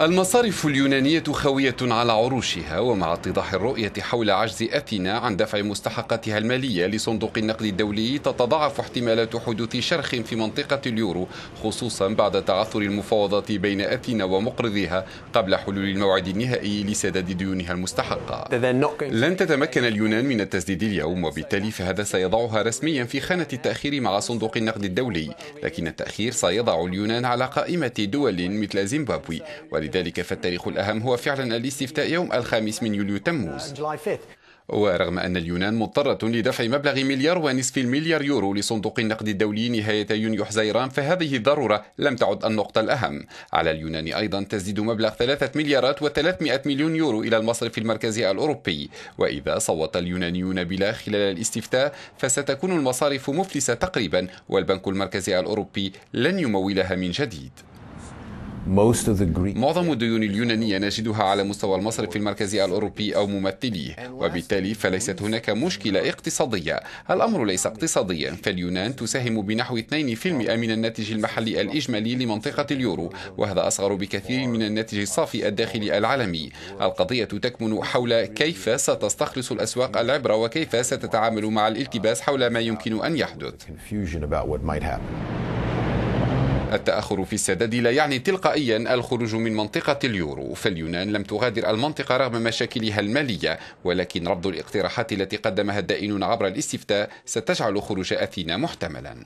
المصارف اليونانية خاوية على عروشها ومع اتضاح الرؤية حول عجز أثينا عن دفع مستحقاتها المالية لصندوق النقد الدولي تتضاعف احتمالات حدوث شرخ في منطقة اليورو خصوصا بعد تعثر المفاوضات بين أثينا ومقرضيها قبل حلول الموعد النهائي لسداد ديونها المستحقة لن تتمكن اليونان من التسديد اليوم وبالتالي فهذا سيضعها رسميا في خانة التأخير مع صندوق النقد الدولي لكن التأخير سيضع اليونان على قائمة دول مثل زيمبابوي ولذلك فالتاريخ الأهم هو فعلا الاستفتاء يوم الخامس من يوليو تموز ورغم أن اليونان مضطرة لدفع مبلغ مليار ونصف المليار يورو لصندوق النقد الدولي نهاية يونيو حزيران فهذه الضرورة لم تعد النقطة الأهم على اليونان أيضا تزيد مبلغ ثلاثة مليارات وثلاثمائة مليون يورو إلى المصرف المركزي الأوروبي وإذا صوت اليونانيون بلا خلال الاستفتاء فستكون المصارف مفلسة تقريبا والبنك المركزي الأوروبي لن يمولها من جديد معظم الديون اليونانية نجدها على مستوى المصرف المركزي الأوروبي أو ممثليه وبالتالي فليست هناك مشكلة اقتصادية الأمر ليس اقتصاديا فاليونان تساهم بنحو 2% من الناتج المحلي الإجمالي لمنطقة اليورو وهذا أصغر بكثير من الناتج الصافي الداخلي العالمي القضية تكمن حول كيف ستستخلص الأسواق العبرة وكيف ستتعامل مع الالتباس حول ما يمكن أن يحدث التأخر في السداد لا يعني تلقائيا الخروج من منطقة اليورو فاليونان لم تغادر المنطقة رغم مشاكلها المالية ولكن رفض الاقتراحات التي قدمها الدائنون عبر الاستفتاء ستجعل خروج أثينا محتملا